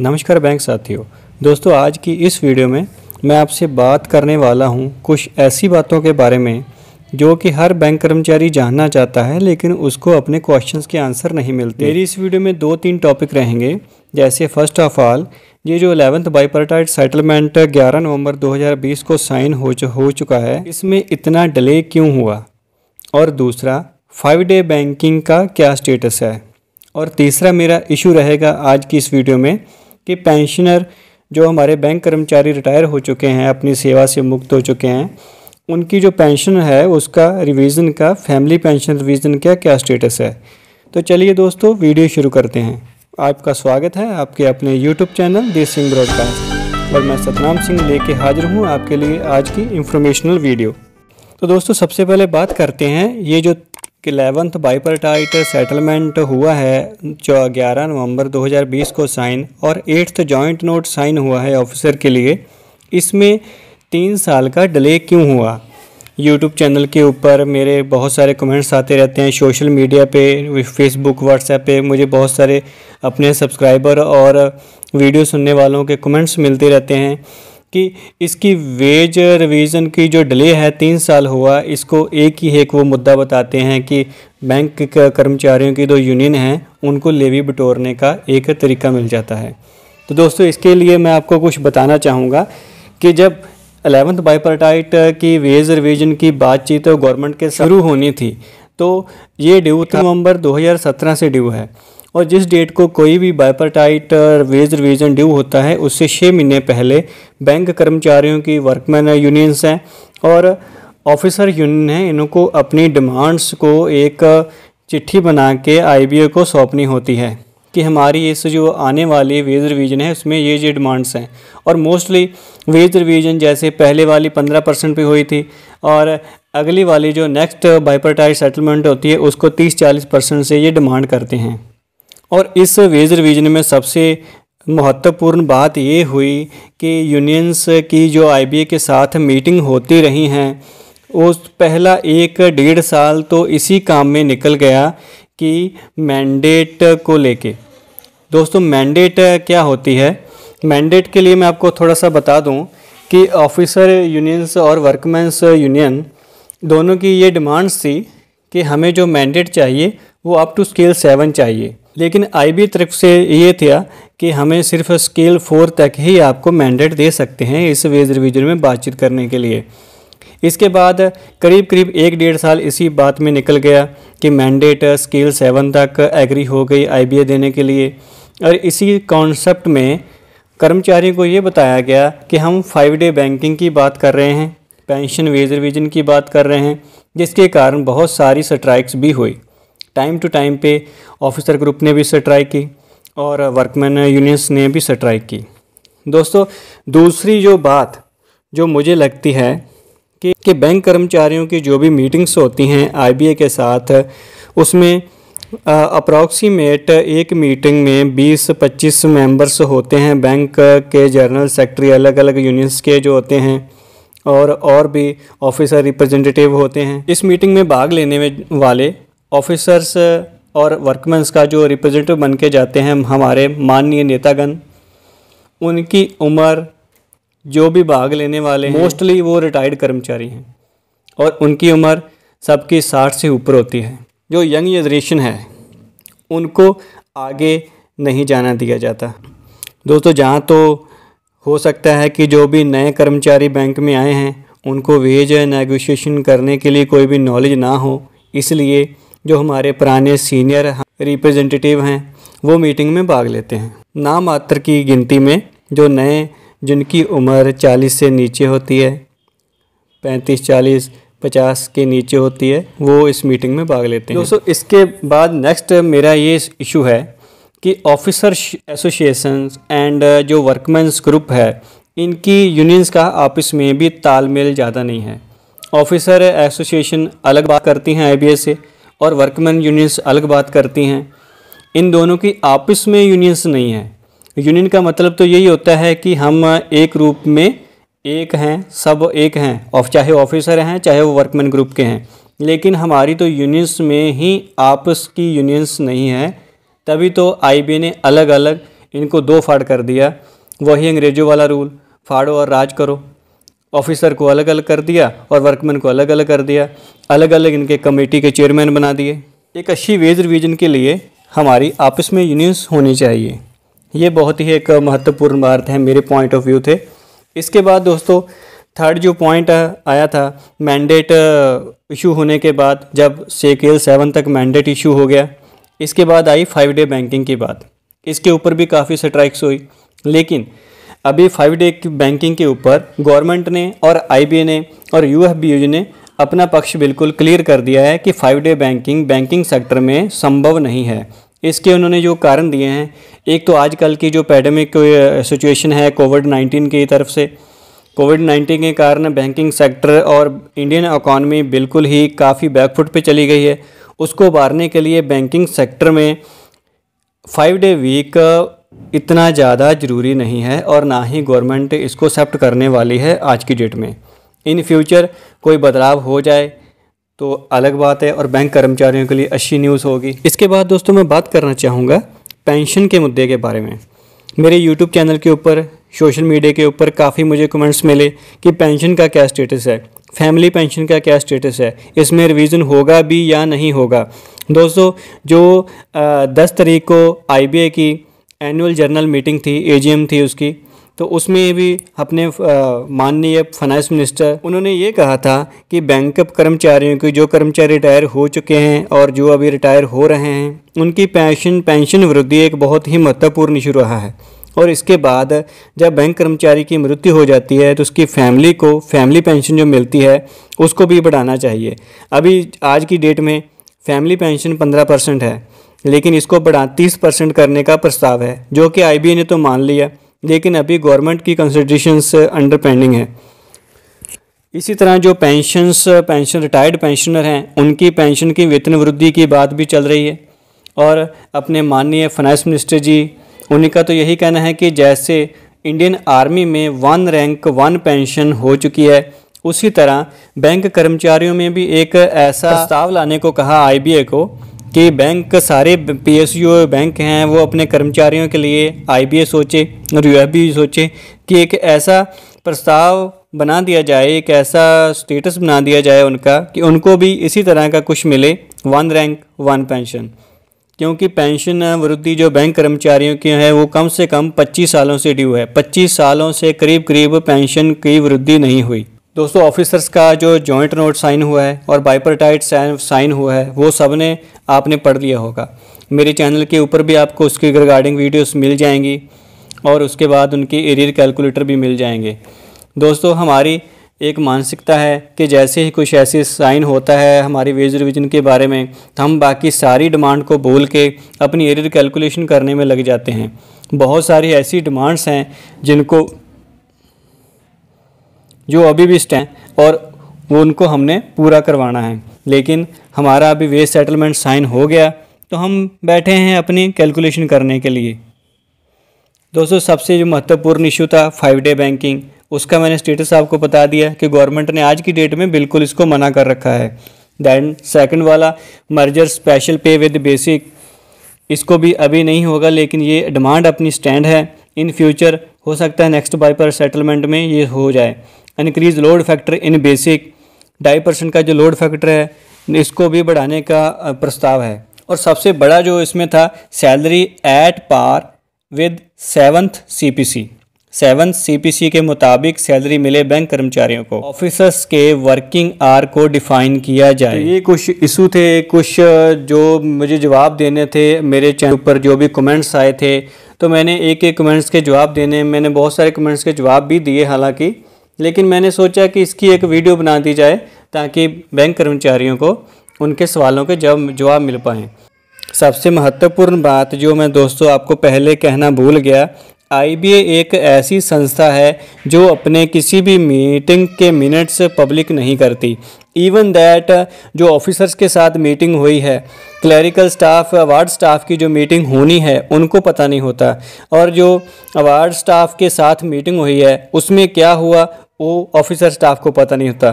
नमस्कार बैंक साथियों दोस्तों आज की इस वीडियो में मैं आपसे बात करने वाला हूं कुछ ऐसी बातों के बारे में जो कि हर बैंक कर्मचारी जानना चाहता है लेकिन उसको अपने क्वेश्चंस के आंसर नहीं मिलते मेरी इस वीडियो में दो तीन टॉपिक रहेंगे जैसे फर्स्ट ऑफ ऑल ये जो अलेवंथ बाईपर्टाइट सेटलमेंट 11 नवंबर 2020 को साइन हो हो चुका है इसमें इतना डिले क्यों हुआ और दूसरा फाइव डे बैंकिंग का क्या स्टेटस है और तीसरा मेरा इशू रहेगा आज की इस वीडियो में कि पेंशनर जो हमारे बैंक कर्मचारी रिटायर हो चुके हैं अपनी सेवा से मुक्त हो चुके हैं उनकी जो पेंशन है उसका रिवीजन का फैमिली पेंशन रिवीजन का क्या स्टेटस है तो चलिए दोस्तों वीडियो शुरू करते हैं आपका स्वागत है आपके अपने यूट्यूब चैनल देश सिंह ब्रॉडकास्ट और मैं सतनाम सिंह लेके हाजिर हूँ आपके लिए आज की इंफॉर्मेशनल वीडियो तो दोस्तों सबसे पहले बात करते हैं ये जो कि एलेवंथ बाइपरटाइट सेटलमेंट हुआ है जो ग्यारह नवंबर 2020 को साइन और एट्थ जॉइंट नोट साइन हुआ है ऑफिसर के लिए इसमें तीन साल का डिले क्यों हुआ यूट्यूब चैनल के ऊपर मेरे बहुत सारे कमेंट्स आते रहते हैं सोशल मीडिया पे फेसबुक व्हाट्सएप पे मुझे बहुत सारे अपने सब्सक्राइबर और वीडियो सुनने वालों के कमेंट्स मिलते रहते हैं कि इसकी वेज रिवीजन की जो डिले है तीन साल हुआ इसको एक ही एक वो मुद्दा बताते हैं कि बैंक के कर्मचारियों की जो यूनियन हैं उनको लेवी बटोरने का एक तरीका मिल जाता है तो दोस्तों इसके लिए मैं आपको कुछ बताना चाहूँगा कि जब अलेवंथ बाईपरटाइट की वेज रिवीजन की बातचीत गवर्नमेंट के शुरू होनी थी तो ये ड्यू नवंबर 2017 से ड्यू है और जिस डेट को कोई भी बाइपरटाइट वेज रिवीजन ड्यू होता है उससे छः महीने पहले बैंक कर्मचारियों की वर्कमैन यूनियंस uh, हैं और ऑफिसर यूनियन हैं इनको अपनी डिमांड्स को एक uh, चिट्ठी बना के आई को सौंपनी होती है कि हमारी इस जो आने वाली वेज रिवीजन है उसमें ये ये डिमांड्स हैं और मोस्टली वेज रिवीजन जैसे पहले वाली पंद्रह परसेंट भी हुई थी और अगली वाली जो नेक्स्ट बाइपरटाइज सेटलमेंट होती है उसको तीस चालीस परसेंट से ये डिमांड करते हैं और इस वेज रिवीजन में सबसे महत्वपूर्ण बात ये हुई कि यूनियंस की जो आईबीए के साथ मीटिंग होती रही हैं उस पहला एक डेढ़ साल तो इसी काम में निकल गया कि मैंडेट को लेके दोस्तों मैंडेट क्या होती है मैंडेट के लिए मैं आपको थोड़ा सा बता दूं कि ऑफिसर यूनियंस और वर्कमैंस यूनियन दोनों की ये डिमांड्स थी कि हमें जो मैंडेट चाहिए वो अप टू स्केल सेवन चाहिए लेकिन आईबी तरफ से ये था कि हमें सिर्फ स्केल फोर तक ही आपको मैंडेट दे सकते हैं इस वेज रिविजन में बातचीत करने के लिए इसके बाद करीब करीब एक डेढ़ साल इसी बात में निकल गया कि मैंडेट स्केल सेवन तक एग्री हो गई आई देने के लिए और इसी कॉन्सेप्ट में कर्मचारियों को ये बताया गया कि हम फाइव डे बैंकिंग की बात कर रहे हैं पेंशन वेज रिविजन की बात कर रहे हैं जिसके कारण बहुत सारी स्ट्राइक्स भी हुई टाइम टू टाइम पे ऑफिसर ग्रुप ने भी स्ट्राइक की और वर्कमैन यूनियंस ने भी स्ट्राइक की दोस्तों दूसरी जो बात जो मुझे लगती है कि, कि बैंक कर्मचारियों की जो भी मीटिंग्स होती हैं आई के साथ उसमें अप्रॉक्सीमेट एक मीटिंग में 20-25 मेंबर्स होते हैं बैंक के जनरल सेक्रेटरी अलग अलग यूनियंस के जो होते हैं और और भी ऑफिसर रिप्रेजेंटेटिव होते हैं इस मीटिंग में भाग लेने में वाले ऑफिसर्स uh, और वर्कमेंस का जो रिप्रेजेंटेटिव बन के जाते हैं हमारे माननीय नेतागण उनकी उम्र जो भी भाग लेने वाले हैं मोस्टली वो रिटायर्ड कर्मचारी हैं और उनकी उम्र सबकी साठ से ऊपर होती है जो यंग जनरेशन है उनको आगे नहीं जाना दिया जाता दोस्तों जहाँ तो हो सकता है कि जो भी नए कर्मचारी बैंक में आए हैं उनको वेज नेगोशिएशन करने के लिए कोई भी नॉलेज ना हो इसलिए जो हमारे पुराने सीनियर रिप्रेजेंटेटिव हैं वो मीटिंग में भाग लेते हैं ना मात्र की गिनती में जो नए जिनकी उम्र 40 से नीचे होती है 35, 40, 50 के नीचे होती है वो इस मीटिंग में भाग लेते हैं दोस्तों इसके बाद नेक्स्ट मेरा ये इशू है कि ऑफिसर एसोसिएशन एंड जो वर्कमैन्स ग्रुप है इनकी यूनियंस का आपस में भी तालमेल ज़्यादा नहीं है ऑफिसर एसोसिएशन अलग बात करती हैं आई से और वर्कमैन यूनियंस अलग बात करती हैं इन दोनों की आपस में यूनियंस नहीं है यूनियन का मतलब तो यही होता है कि हम एक रूप में एक हैं सब एक हैं और चाहे ऑफिसर हैं चाहे वो वर्कमैन ग्रुप के हैं लेकिन हमारी तो यूनियंस में ही आपस की यूनियंस नहीं है तभी तो आईबी ने अलग अलग इनको दो फाड़ कर दिया वही अंग्रेज़ों वाला रूल फाड़ो और राज करो ऑफिसर को अलग अलग कर दिया और वर्कमैन को अलग अलग कर दिया अलग अलग इनके कमेटी के चेयरमैन बना दिए एक अच्छी वेज रिविज़न के लिए हमारी आपस में यूनियंस होनी चाहिए ये बहुत ही एक महत्वपूर्ण बात है मेरे पॉइंट ऑफ व्यू थे इसके बाद दोस्तों थर्ड जो पॉइंट आया था मैंडेट इशू uh, होने के बाद जब सेकेल सेवन तक मैंडेट इशू हो गया इसके बाद आई फाइव डे बैंकिंग की बात इसके ऊपर भी काफ़ी स्ट्राइक्स हुई लेकिन अभी फाइव डे की बैंकिंग के ऊपर गवर्नमेंट ने और आई ने और यू ने अपना पक्ष बिल्कुल क्लियर कर दिया है कि five day banking banking sector में संभव नहीं है इसके उन्होंने जो कारण दिए हैं एक तो आजकल की जो पैडमिक सिचुएशन है कोविड नाइन्टीन की तरफ से कोविड नाइन्टीन के कारण बैंकिंग सेक्टर और इंडियन इकॉनमी बिल्कुल ही काफ़ी बैकफुट पे चली गई है उसको उबारने के लिए बैंकिंग सेक्टर में फाइव डे वीक इतना ज़्यादा ज़रूरी नहीं है और ना ही गवर्नमेंट इसको एक्सेप्ट करने वाली है आज की डेट में इन फ्यूचर कोई बदलाव हो जाए तो अलग बात है और बैंक कर्मचारियों के लिए अच्छी न्यूज़ होगी इसके बाद दोस्तों मैं बात करना चाहूँगा पेंशन के मुद्दे के बारे में मेरे यूट्यूब चैनल के ऊपर सोशल मीडिया के ऊपर काफ़ी मुझे कमेंट्स मिले कि पेंशन का क्या स्टेटस है फैमिली पेंशन का क्या स्टेटस है इसमें रिवीजन होगा भी या नहीं होगा दोस्तों जो दस तरीक को आई की एनुअल जर्नल मीटिंग थी ए थी उसकी तो उसमें भी अपने माननीय फाइनेंस मिनिस्टर उन्होंने ये कहा था कि बैंकअप कर्मचारियों की जो कर्मचारी रिटायर हो चुके हैं और जो अभी रिटायर हो रहे हैं उनकी पेंशन पेंशन वृद्धि एक बहुत ही महत्वपूर्ण इशू रहा है और इसके बाद जब बैंक कर्मचारी की मृत्यु हो जाती है तो उसकी फैमिली को फैमिली पेंशन जो मिलती है उसको भी बढ़ाना चाहिए अभी आज की डेट में फैमिली पेंशन पंद्रह परसेंट है लेकिन इसको बढ़ा तीस परसेंट करने का प्रस्ताव है जो कि आई ने तो मान लिया लेकिन अभी गवर्नमेंट की कंसिड्रेशंस अंडर पेंडिंग है इसी तरह जो पेंशनस पेंशन रिटायर्ड पेंशनर हैं उनकी पेंशन की वेतन वृद्धि की बात भी चल रही है और अपने माननीय फाइनेंस मिनिस्टर जी उनका तो यही कहना है कि जैसे इंडियन आर्मी में वन रैंक वन पेंशन हो चुकी है उसी तरह बैंक कर्मचारियों में भी एक ऐसा प्रस्ताव लाने को कहा आईबीए को कि बैंक सारे पी एस यू बैंक हैं वो अपने कर्मचारियों के लिए आई बी ए सोचे और यू एफ बी सोचे कि एक ऐसा प्रस्ताव बना दिया जाए एक ऐसा स्टेटस बना दिया जाए उनका कि उनको भी इसी तरह का कुछ मिले वन रैंक वन पेंशन क्योंकि पेंशन वृद्धि जो बैंक कर्मचारियों की है वो कम से कम 25 सालों से ड्यू है 25 सालों से करीब करीब पेंशन की वृद्धि नहीं हुई दोस्तों ऑफिसर्स का जो जॉइंट नोट साइन हुआ है और बाइपरटाइट साइन हुआ है वो सब ने आपने पढ़ लिया होगा मेरे चैनल के ऊपर भी आपको उसकी रिगार्डिंग वीडियोस मिल जाएंगी और उसके बाद उनके एरियर कैलकुलेटर भी मिल जाएंगे दोस्तों हमारी एक मानसिकता है कि जैसे ही कुछ ऐसे साइन होता है हमारी वेज रिविजन के बारे में हम बाकी सारी डिमांड को भूल के अपनी एरियर कैलकुलेशन करने में लग जाते हैं बहुत सारी ऐसी डिमांड्स हैं जिनको जो अभी भी स्टैंड और वो उनको हमने पूरा करवाना है लेकिन हमारा अभी वेस्ट सेटलमेंट साइन हो गया तो हम बैठे हैं अपनी कैलकुलेशन करने के लिए दोस्तों सबसे जो महत्वपूर्ण इशू था फाइव डे बैंकिंग उसका मैंने स्टेटस आपको बता दिया कि गवर्नमेंट ने आज की डेट में बिल्कुल इसको मना कर रखा है दैन सेकंड वाला merger special pay with basic इसको भी अभी नहीं होगा लेकिन ये डिमांड अपनी स्टैंड है इन फ्यूचर हो सकता है नेक्स्ट बाइपर सेटलमेंट में ये हो जाए increase load factor in basic ढाई परसेंट का जो लोड फैक्टर है इसको भी बढ़ाने का प्रस्ताव है और सबसे बड़ा जो इसमें था salary at par with seventh C seventh C के मुताबिक सैलरी मिले बैंक कर्मचारियों को ऑफिसर्स के वर्किंग आर को डिफाइन किया जाए तो ये कुछ इशू थे कुछ जो मुझे जवाब देने थे मेरे चैनल पर जो भी कमेंट्स आए थे तो मैंने एक एक कमेंट्स के जवाब देने मैंने बहुत सारे कमेंट्स के जवाब भी दिए हालांकि लेकिन मैंने सोचा कि इसकी एक वीडियो बना दी जाए ताकि बैंक कर्मचारियों को उनके सवालों के जवाब जवाब मिल पाएँ सबसे महत्वपूर्ण बात जो मैं दोस्तों आपको पहले कहना भूल गया आईबीए एक ऐसी संस्था है जो अपने किसी भी मीटिंग के मिनट्स पब्लिक नहीं करती इवन दैट जो ऑफिसर्स के साथ मीटिंग हुई है क्लरिकल स्टाफ अवार्ड स्टाफ की जो मीटिंग होनी है उनको पता नहीं होता और जो अवार्ड स्टाफ के साथ मीटिंग हुई है उसमें क्या हुआ वो ऑफिसर स्टाफ को पता नहीं होता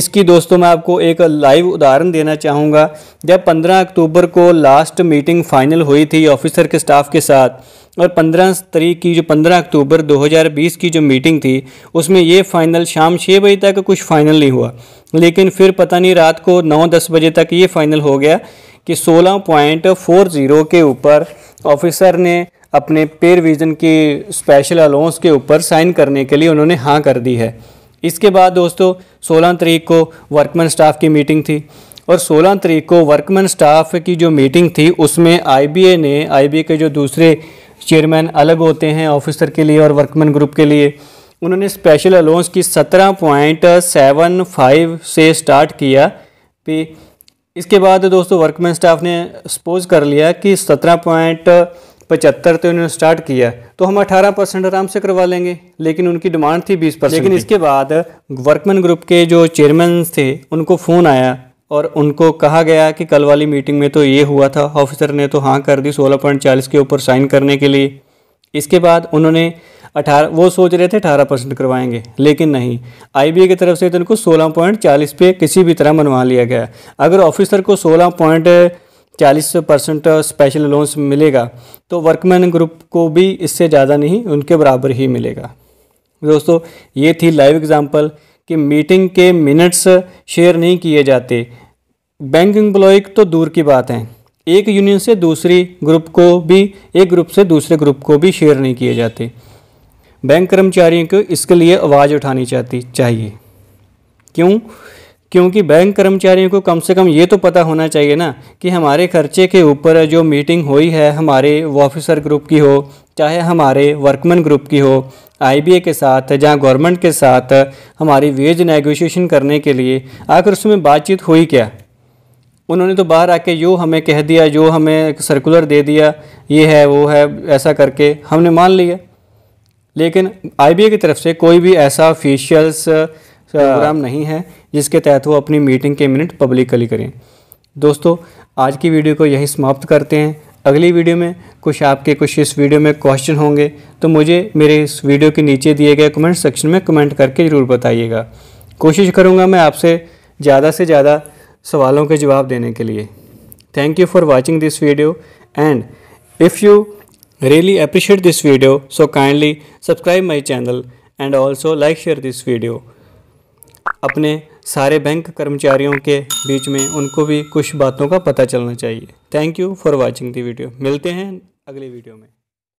इसकी दोस्तों मैं आपको एक लाइव उदाहरण देना चाहूँगा जब 15 अक्टूबर को लास्ट मीटिंग फाइनल हुई थी ऑफिसर के स्टाफ के साथ और 15 तरीक की जो 15 अक्टूबर 2020 की जो मीटिंग थी उसमें ये फाइनल शाम छः बजे तक कुछ फाइनल नहीं हुआ लेकिन फिर पता नहीं रात को नौ दस बजे तक ये फाइनल हो गया कि सोलह पॉइंट फोर ज़ीरो के ऊपर ऑफिसर ने अपने पेयर विजन की स्पेशल अलाउंस के ऊपर साइन करने के लिए उन्होंने हाँ कर दी है इसके बाद दोस्तों 16 तरीक को वर्कमैन स्टाफ की मीटिंग थी और 16 तरीक को वर्कमैन स्टाफ की जो मीटिंग थी उसमें आईबीए ने आईबीए के जो दूसरे चेयरमैन अलग होते हैं ऑफिसर के लिए और वर्कमैन ग्रुप के लिए उन्होंने स्पेशल अलाउंस की सत्रह पॉइंट सेवन फाइव से स्टार्ट किया पे इसके बाद दोस्तों वर्कमैन स्टाफ ने सपोज कर लिया कि सत्रह पॉइंट पचहत्तर तो इन्होंने स्टार्ट किया तो हम 18 परसेंट आराम से करवा लेंगे लेकिन उनकी डिमांड थी 20 परसेंट लेकिन इसके बाद वर्कमैन ग्रुप के जो चेयरमैन थे उनको फ़ोन आया और उनको कहा गया कि कल वाली मीटिंग में तो ये हुआ था ऑफिसर ने तो हाँ कर दी चालीस के ऊपर साइन करने के लिए इसके बाद उन्होंने अठारह वो सोच रहे थे अठारह परसेंट करवाएंगे लेकिन नहीं आई की तरफ से तो उनको सोलह पॉइंट चालीस पे किसी भी तरह मनवा लिया गया अगर ऑफिसर को सोलह पॉइंट चालीस परसेंट स्पेशल अलाउंस मिलेगा तो वर्कमैन ग्रुप को भी इससे ज़्यादा नहीं उनके बराबर ही मिलेगा दोस्तों ये थी लाइव एग्जांपल कि मीटिंग के मिनट्स शेयर नहीं किए जाते बैंक एम्प्लॉय तो दूर की बात है एक यूनियन से दूसरी ग्रुप को भी एक ग्रुप से दूसरे ग्रुप को भी शेयर नहीं किए जाते बैंक कर्मचारियों को इसके लिए आवाज़ उठानी चाहती चाहिए क्यों क्योंकि बैंक कर्मचारियों को कम से कम ये तो पता होना चाहिए ना कि हमारे खर्चे के ऊपर जो मीटिंग हुई है हमारे ऑफिसर ग्रुप की हो चाहे हमारे वर्कमैन ग्रुप की हो आईबीए के साथ जहाँ गवर्नमेंट के साथ हमारी वेज नेगोशिएशन करने के लिए आखिर उसमें बातचीत हुई क्या उन्होंने तो बाहर आके जो हमें कह दिया जो हमें सर्कुलर दे दिया ये है वो है ऐसा करके हमने मान लिया लेकिन आईबीए की तरफ से कोई भी ऐसा ऑफिशियल्स प्रोग्राम हाँ। नहीं है जिसके तहत वो अपनी मीटिंग के मिनट पब्लिकली करें दोस्तों आज की वीडियो को यहीं समाप्त करते हैं अगली वीडियो में कुछ आपके कुछ इस वीडियो में क्वेश्चन होंगे तो मुझे मेरे इस वीडियो के नीचे दिए गए कमेंट सेक्शन में कमेंट करके ज़रूर बताइएगा कोशिश करूँगा मैं आपसे ज़्यादा से ज़्यादा सवालों के जवाब देने के लिए thank you for watching this video and if you really appreciate this video so kindly subscribe my channel and also like share this video अपने सारे बैंक कर्मचारियों के बीच में उनको भी कुछ बातों का पता चलना चाहिए thank you for watching the video मिलते हैं अगले वीडियो में